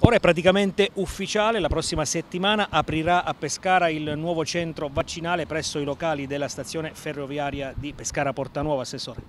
Ora è praticamente ufficiale, la prossima settimana aprirà a Pescara il nuovo centro vaccinale presso i locali della stazione ferroviaria di Pescara Portanuova, Assessore.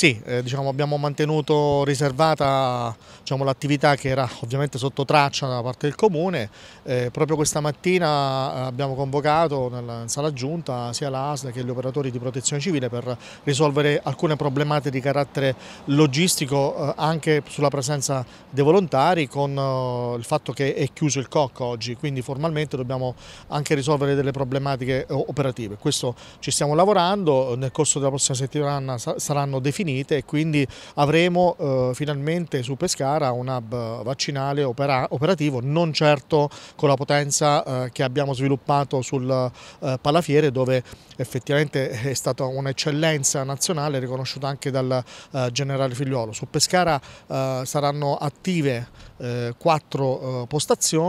Sì, eh, diciamo, abbiamo mantenuto riservata diciamo, l'attività che era ovviamente sotto traccia da parte del Comune. Eh, proprio questa mattina eh, abbiamo convocato nella, in sala giunta sia l'ASL che gli operatori di protezione civile per risolvere alcune problematiche di carattere logistico eh, anche sulla presenza dei volontari con eh, il fatto che è chiuso il COC oggi, quindi formalmente dobbiamo anche risolvere delle problematiche eh, operative. Questo ci stiamo lavorando, nel corso della prossima settimana saranno definiti finite e quindi avremo eh, finalmente su Pescara un hub vaccinale opera operativo, non certo con la potenza eh, che abbiamo sviluppato sul eh, Palafiere dove effettivamente è stata un'eccellenza nazionale riconosciuta anche dal eh, generale Figliolo. Su Pescara eh, saranno attive eh, quattro postazioni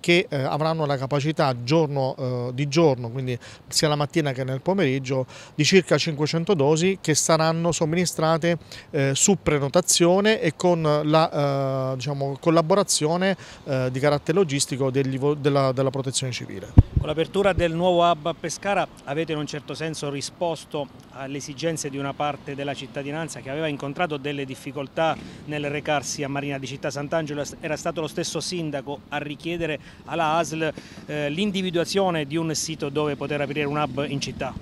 che avranno la capacità giorno di giorno, quindi sia la mattina che nel pomeriggio, di circa 500 dosi che saranno somministrate amministrate eh, su prenotazione e con la eh, diciamo, collaborazione eh, di carattere logistico degli, della, della protezione civile. Con l'apertura del nuovo hub a Pescara avete in un certo senso risposto alle esigenze di una parte della cittadinanza che aveva incontrato delle difficoltà nel recarsi a Marina di Città Sant'Angelo, era stato lo stesso sindaco a richiedere alla ASL eh, l'individuazione di un sito dove poter aprire un hub in città.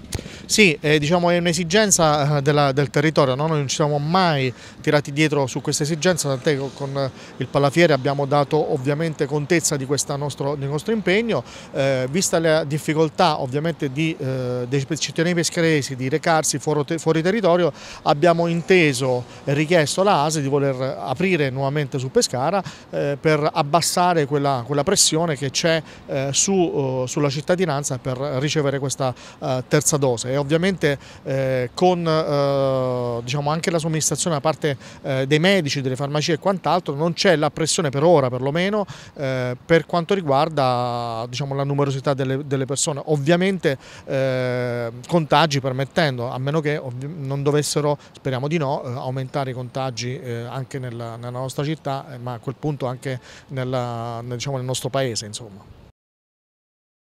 Sì, eh, diciamo è un'esigenza eh, del territorio, no? noi non ci siamo mai tirati dietro su questa esigenza, tant'è che con eh, il Palafiere abbiamo dato ovviamente contezza di questo nostro, nostro impegno, eh, vista la difficoltà ovviamente di, eh, dei cittadini pescaresi di recarsi fuori, fuori territorio, abbiamo inteso e richiesto alla ASE di voler aprire nuovamente su Pescara eh, per abbassare quella, quella pressione che c'è su, sulla cittadinanza per ricevere questa terza dose e ovviamente eh, con eh, diciamo anche la somministrazione da parte eh, dei medici, delle farmacie e quant'altro non c'è la pressione per ora perlomeno eh, per quanto riguarda diciamo, la numerosità delle, delle persone, ovviamente eh, contagi permettendo, a meno che non dovessero, speriamo di no, eh, aumentare i contagi anche nella, nella nostra città ma a quel punto anche nella, diciamo, nel nostro paese. Insomma.